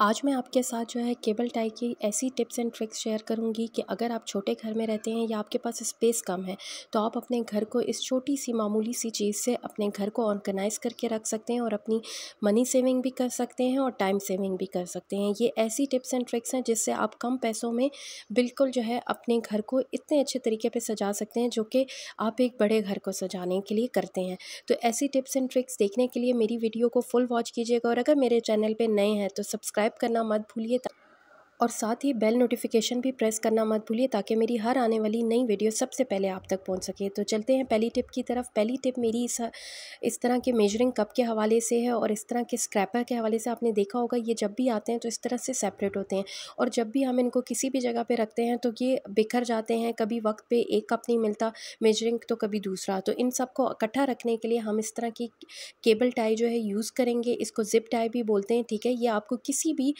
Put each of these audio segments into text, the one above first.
आज मैं आपके साथ जो है केबल टाई की ऐसी टिप्स एंड ट्रिक्स शेयर करूंगी कि अगर आप छोटे घर में रहते हैं या आपके पास स्पेस कम है तो आप अपने घर को इस छोटी सी मामूली सी चीज़ से अपने घर को ऑर्गेनाइज करके रख सकते हैं और अपनी मनी सेविंग भी कर सकते हैं और टाइम सेविंग भी कर सकते हैं ये ऐसी टिप्स एंड ट्रिक्स हैं जिससे आप कम पैसों में बिल्कुल जो है अपने घर को इतने अच्छे तरीके पर सजा सकते हैं जो कि आप एक बड़े घर को सजाने के लिए करते हैं तो ऐसी टिप्स एंड ट्रिक्स देखने के लिए मेरी वीडियो को फुल वॉच कीजिएगा और अगर मेरे चैनल पर नए हैं तो सब्सक्राइब सब्सक्राइब करना मत भूलिए और साथ ही बेल नोटिफिकेशन भी प्रेस करना मत भूलिए ताकि मेरी हर आने वाली नई वीडियो सबसे पहले आप तक पहुंच सके तो चलते हैं पहली टिप की तरफ पहली टिप मेरी इस इस तरह के मेजरिंग कप के हवाले से है और इस तरह के स्क्रैपर के हवाले से आपने देखा होगा ये जब भी आते हैं तो इस तरह से सेपरेट होते हैं और जब भी हम इनको किसी भी जगह पर रखते हैं तो ये बिखर जाते हैं कभी वक्त पर एक कप नहीं मिलता मेजरिंग तो कभी दूसरा तो इन सबको इकट्ठा रखने के लिए हम इस तरह की केबल टाई जो है यूज़ करेंगे इसको जिप टाई भी बोलते हैं ठीक है ये आपको किसी भी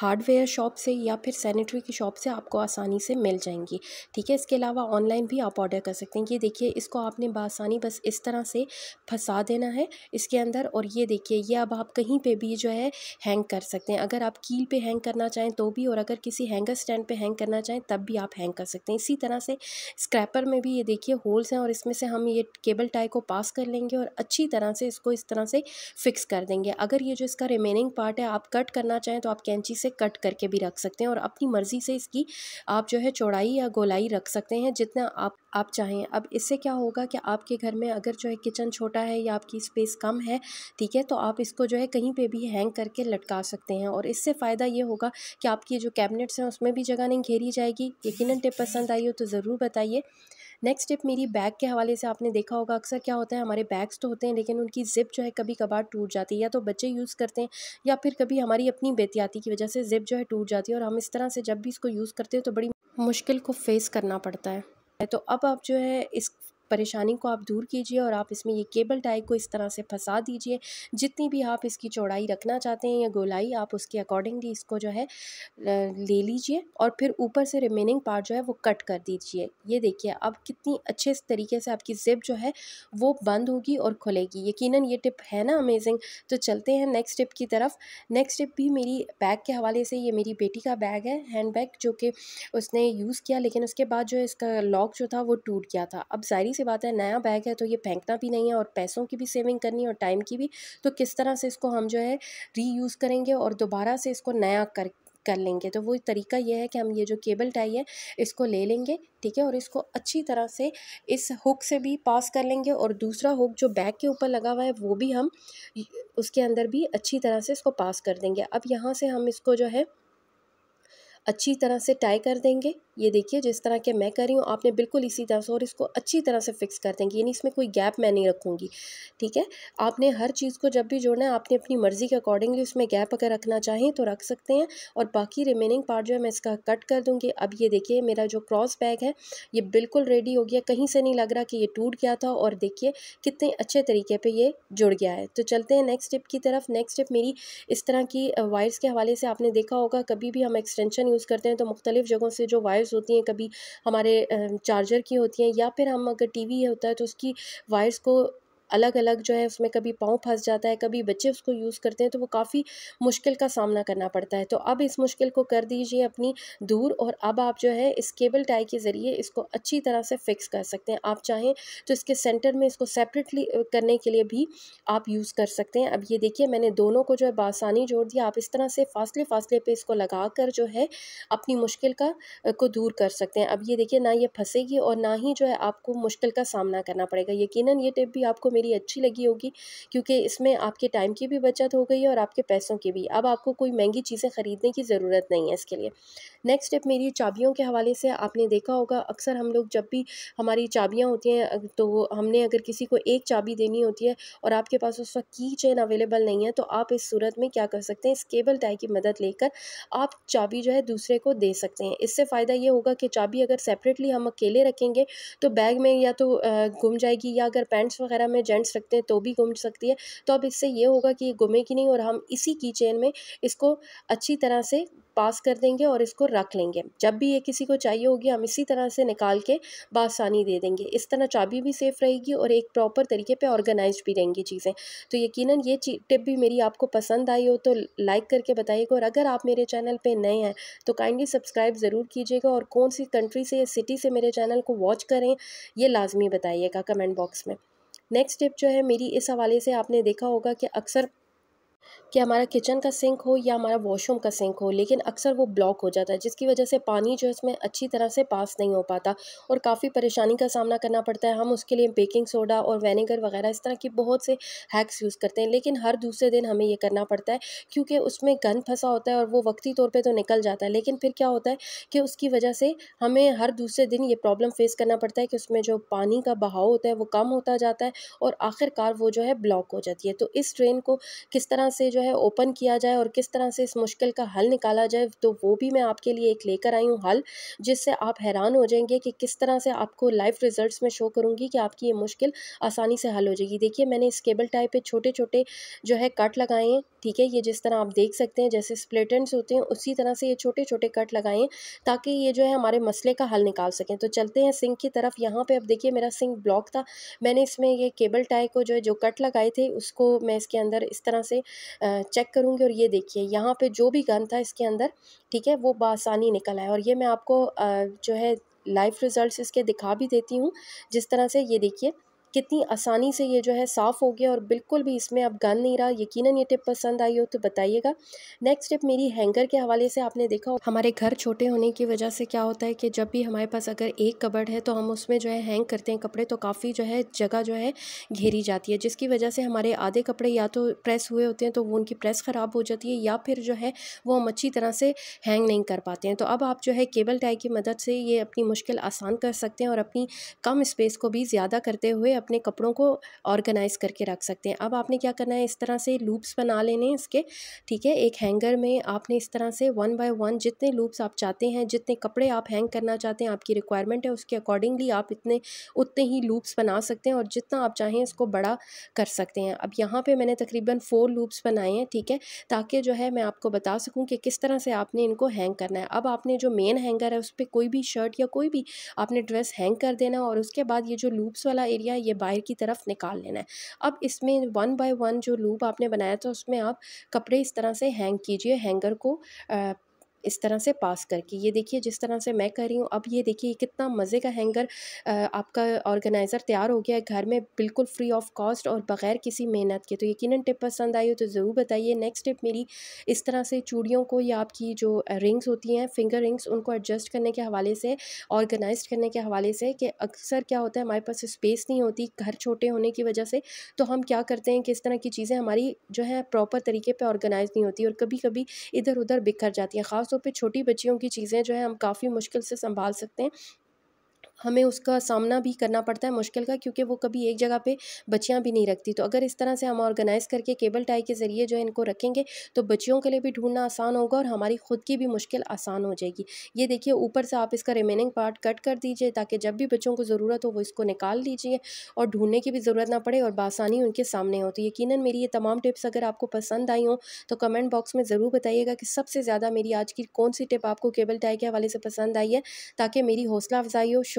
हार्डवेयर शॉप से या फिर सैनिटरी की शॉप से आपको आसानी से मिल जाएंगी ठीक है इसके अलावा ऑनलाइन भी आप ऑर्डर कर सकते हैं ये देखिए इसको आपने बसानी बस इस तरह से फंसा देना है इसके अंदर और ये देखिए ये अब आप कहीं पे भी जो है हैंग कर सकते हैं अगर आप कील पे हैंग करना चाहें तो भी और अगर किसी हैंगर स्टैंड पर हैंग करना चाहें तब भी आप हैंग कर सकते हैं इसी तरह से स्क्रैपर में भी ये देखिए होल्स हैं और इसमें से हम ये केबल टाई को पास कर लेंगे और अच्छी तरह से इसको इस तरह से फिक्स कर देंगे अगर ये जो इसका रिमेनिंग पार्ट है आप कट करना चाहें तो आप कैंची से इसे कट करके भी रख सकते हैं और अपनी मर्ज़ी से इसकी आप जो है चौड़ाई या गोलाई रख सकते हैं जितना आप आप चाहें अब इससे क्या होगा कि आपके घर में अगर जो है किचन छोटा है या आपकी स्पेस कम है ठीक है तो आप इसको जो है कहीं पे भी हैंग करके लटका सकते हैं और इससे फ़ायदा ये होगा कि आपकी जो कैबिनेट्स हैं उसमें भी जगह नहीं घेरी जाएगी यकीन टिप पसंद आई हो तो ज़रूर बताइए नेक्स्ट स्टेप मेरी बैग के हवाले से आपने देखा होगा अक्सर क्या होता है हमारे बैग्स तो होते हैं लेकिन उनकी ज़िप जो है कभी कभार टूट जाती है या तो बच्चे यूज़ करते हैं या फिर कभी हमारी अपनी बेतियाती की वजह से ज़िप जो है टूट जाती है और हम इस तरह से जब भी इसको यूज़ करते हैं तो बड़ी मुश्किल को फेस करना पड़ता है तो अब आप जो है इस परेशानी को आप दूर कीजिए और आप इसमें ये केबल टाई को इस तरह से फंसा दीजिए जितनी भी आप इसकी चौड़ाई रखना चाहते हैं या गोलाई आप उसके अकॉर्डिंगली इसको जो है ले लीजिए और फिर ऊपर से रिमेनिंग पार्ट जो है वो कट कर दीजिए ये देखिए अब कितनी अच्छे तरीके से आपकी जिप जो है वो बंद होगी और खुलेगी यकीन ये टिप है ना अमेजिंग तो चलते हैं नेक्स्ट टिप की तरफ नेक्स्ट टिप भी मेरी बैग के हवाले से ये मेरी बेटी का बैग है हैंड बैग जो कि उसने यूज़ किया लेकिन उसके बाद जो इसका लॉक जो था वो टूट गया था अब जारी सी बात है नया बैग है तो ये फेंकना भी नहीं है और पैसों की भी सेविंग करनी है और टाइम की भी तो किस तरह से इसको हम जो है रीयूज़ करेंगे और दोबारा से इसको नया कर कर लेंगे तो वो तरीका ये है कि हम ये जो केबल टाई है इसको ले लेंगे ठीक है और इसको अच्छी तरह से इस हुक से भी पास कर लेंगे और दूसरा हुक जो बैग के ऊपर लगा हुआ है वो भी हम उसके अंदर भी अच्छी तरह से इसको पास कर देंगे अब यहाँ से हम इसको जो है अच्छी तरह से टाई कर देंगे ये देखिए जिस तरह के मैं कर रही हूँ आपने बिल्कुल इसी तरह से और इसको अच्छी तरह से फिक्स कर देंगे यानी इसमें कोई गैप मैं नहीं रखूँगी ठीक है आपने हर चीज़ को जब भी जोड़ना है आपने अपनी मर्ज़ी के अकॉर्डिंगली उसमें गैप अगर रखना चाहें तो रख सकते हैं और बाकी रिमेनिंग पार्ट जो है मैं इसका कट कर दूँगी अब ये देखिए मेरा जो क्रॉस बैग है ये बिल्कुल रेडी हो गया कहीं से नहीं लग रहा कि ये टूट गया था और देखिए कितने अच्छे तरीके पर ये जुड़ गया है तो चलते हैं नेक्स्ट स्टेप की तरफ नेक्स्ट स्टेप मेरी इस तरह की वायर्स के हवाले से आपने देखा होगा कभी भी हम एक्सटेंशन यूज़ करते हैं तो मुख्तलिफ़ जगहों से जो वायर्स वायर्स होती हैं कभी हमारे चार्जर की होती हैं या फिर हम अगर टी वी होता है तो उसकी वायर्स को अलग अलग जो है उसमें कभी पाँव फंस जाता है कभी बच्चे उसको यूज़ करते हैं तो वो काफ़ी मुश्किल का सामना करना पड़ता है तो अब इस मुश्किल को कर दीजिए अपनी दूर और अब आप जो है इस केबल टाई के ज़रिए इसको अच्छी तरह से फिक्स कर सकते हैं आप चाहें तो इसके सेंटर में इसको सेपरेटली करने के लिए भी आप यूज़ कर सकते हैं अब ये देखिए मैंने दोनों को जो है बासानी जोड़ दिया आप इस तरह से फासले फासले पर इसको लगा कर जो है अपनी मुश्किल का को दूर कर सकते हैं अब ये देखिए ना ये फंसेगी और ना ही जो है आपको मुश्किल का सामना करना पड़ेगा यकीन ये टिप भी आपको मेरी अच्छी लगी होगी क्योंकि इसमें आपके टाइम की भी बचत हो गई है और आपके पैसों की भी अब आपको कोई महंगी चीज़ें ख़रीदने की ज़रूरत नहीं है इसके लिए नेक्स्ट स्टेप मेरी चाबियों के हवाले से आपने देखा होगा अक्सर हम लोग जब भी हमारी चाबियाँ होती हैं तो हमने अगर किसी को एक चाबी देनी होती है और आपके पास उस वक्त की चेन अवेलेबल नहीं है तो आप इस सूरत में क्या कर सकते हैं इस केबल टाई की मदद लेकर आप चाबी जो है दूसरे को दे सकते हैं इससे फ़ायदा ये होगा कि चाबी अगर सेपरेटली हम अकेले रखेंगे तो बैग में या तो गुम जाएगी या अगर पैंट्स वगैरह में जेंट्स रखते हैं तो भी गुम सकती है तो अब इससे ये होगा कि ये गुमेगी नहीं और हम इसी की चेन में इसको अच्छी तरह से पास कर देंगे और इसको रख लेंगे जब भी ये किसी को चाहिए होगी हम इसी तरह से निकाल के बासानी दे देंगे इस तरह चाबी भी सेफ़ रहेगी और एक प्रॉपर तरीके पे ऑर्गेनाइज भी रहेंगी चीज़ें तो यकीन ये टिप भी मेरी आपको पसंद आई हो तो लाइक करके बताइएगा और अगर आप मेरे चैनल पर नए हैं तो काइंडली सब्सक्राइब ज़रूर कीजिएगा और कौन सी कंट्री से या सिटी से मेरे चैनल को वॉच करें ये लाजमी बताइएगा कमेंट बॉक्स में नेक्स्ट टिप जो है मेरी इस हवाले से आपने देखा होगा कि अक्सर कि हमारा किचन का सिंक हो या हमारा वॉशरूम का सिंक हो लेकिन अक्सर वो ब्लॉक हो जाता है जिसकी वजह से पानी जो है इसमें अच्छी तरह से पास नहीं हो पाता और काफ़ी परेशानी का सामना करना पड़ता है हम उसके लिए बेकिंग सोडा और वेनेगर वगैरह इस तरह की बहुत से हैक्स यूज़ करते हैं लेकिन हर दूसरे दिन हमें ये करना पड़ता है क्योंकि उसमें गंद फंसा होता है और वो वक्ती तौर पर तो निकल जाता है लेकिन फिर क्या होता है कि उसकी वजह से हमें हर दूसरे दिन ये प्रॉब्लम फेस करना पड़ता है कि उसमें जो पानी का बहाव होता है वो कम होता जाता है और आखिरकार वो जो है ब्लॉक हो जाती है तो इस ट्रेन को किस तरह से जो है ओपन किया जाए और किस तरह से इस मुश्किल का हल निकाला जाए तो वो भी मैं आपके लिए एक लेकर आई हूँ हल जिससे आप हैरान हो जाएंगे कि किस तरह से आपको लाइव रिजल्ट्स में शो करूँगी कि आपकी ये मुश्किल आसानी से हल हो जाएगी देखिए मैंने इस केबल टाई पे छोटे छोटे जो है कट लगाए हैं ठीक है ये जिस तरह आप देख सकते हैं जैसे स्प्लेटेंट्स होते हैं उसी तरह से ये छोटे छोटे कट हैं ताकि ये जो है हमारे मसले का हल निकाल सकें तो चलते हैं सिंक की तरफ यहाँ पर अब देखिए मेरा सिंक ब्लॉक था मैंने इसमें ये केबल टाई को जो है जो कट लगाए थे उसको मैं इसके अंदर इस तरह से चेक करूँगी और ये देखिए यहाँ पे जो भी गन था इसके अंदर ठीक है वो बसानी निकल आया और ये मैं आपको जो है लाइव रिज़ल्ट्स इसके दिखा भी देती हूँ जिस तरह से ये देखिए कितनी आसानी से ये जो है साफ़ हो गया और बिल्कुल भी इसमें अब गन नहीं रहा यकीनन ये टिप पसंद आई हो तो बताइएगा नेक्स्ट टिप मेरी हैंगर के हवाले से आपने देखा हमारे घर छोटे होने की वजह से क्या होता है कि जब भी हमारे पास अगर एक कबड़ है तो हम उसमें जो है हैंग करते हैं कपड़े तो काफ़ी जो है जगह जो है घेरी जाती है जिसकी वजह से हमारे आधे कपड़े या तो प्रेस हुए होते हैं तो वो उनकी प्रेस ख़राब हो जाती है या फिर जो है वो हम अच्छी तरह से हैंग नहीं कर पाते हैं तो अब आप जो है केबल टाई की मदद से ये अपनी मुश्किल आसान कर सकते हैं और अपनी कम स्पेस को भी ज़्यादा करते हुए अपने कपड़ों को ऑर्गेनाइज करके रख सकते हैं अब आपने क्या करना है इस तरह से लूप्स बना लेने इसके ठीक है एक हैंगर में आपने इस तरह से वन बाय वन जितने लूप्स आप चाहते हैं जितने कपड़े आप हैंग करना चाहते हैं आपकी रिक्वायरमेंट है उसके अकॉर्डिंगली आप इतने उतने ही लूप्स बना सकते हैं और जितना आप चाहें इसको बड़ा कर सकते हैं अब यहाँ पर मैंने तकरीबन फ़ोर लूप्स बनाए हैं ठीक है ताकि जो है मैं आपको बता सकूँ कि किस तरह से आपने इनको हैंग करना है अब आपने जो मेन हैंगर है उस पर कोई भी शर्ट या कोई भी आपने ड्रेस हैंग कर देना और उसके बाद ये जो लूप्स वाला एरिया है ये बाहर की तरफ निकाल लेना है अब इसमें वन बाय वन जो लूप आपने बनाया था उसमें आप कपड़े इस तरह से हैंग कीजिए हैंगर को इस तरह से पास करके ये देखिए जिस तरह से मैं कर रही हूँ अब ये देखिए कितना मज़े का हैंगर आपका ऑर्गेनाइज़र तैयार हो गया है घर में बिल्कुल फ्री ऑफ कॉस्ट और बग़ैर किसी मेहनत के तो यकीन टिप पसंद आई हो तो ज़रूर बताइए नेक्स्ट टिप मेरी इस तरह से चूड़ियों को या आपकी जो रिंग्स होती हैं फिंगर रिंग्स उनको एडजस्ट करने के हवाले से ऑर्गेनाइज करने के हवाले से कि अक्सर क्या होता है हमारे पास स्पेस नहीं होती घर छोटे होने की वजह से तो हम क्या करते हैं कि इस तरह की चीज़ें हमारी जो है प्रॉपर तरीके पर ऑर्गेनाइज़ नहीं होती और कभी कभी इधर उधर बिखर जाती हैं ख़ास ख़ासतौर पर छोटी बच्चियों की चीज़ें जो है हम काफ़ी मुश्किल से संभाल सकते हैं हमें उसका सामना भी करना पड़ता है मुश्किल का क्योंकि वो कभी एक जगह पे बच्चियाँ भी नहीं रखती तो अगर इस तरह से हम ऑर्गेनाइज़ करके केबल टाई के ज़रिए जो है इनको रखेंगे तो बच्चियों के लिए भी ढूंढना आसान होगा और हमारी खुद की भी मुश्किल आसान हो जाएगी ये देखिए ऊपर से आप इसका रिमेनिंग पार्ट कट कर दीजिए ताकि जब भी बच्चों को ज़रूरत हो वो इसको निकाल लीजिए और ढूंढने की भी ज़रूरत ना पड़े और बासानी उनके सामने हो तो यकीन मेरी ये तमाम टिप्स अगर आपको पसंद आई हों तो कमेंट बॉक्स में ज़रूर बताइएगा कि सबसे ज़्यादा मेरी आज की कौन सी टिप आपको केबल टाई के हवाले से पसंद आई है ताकि मेरी हौसला अफजाई हो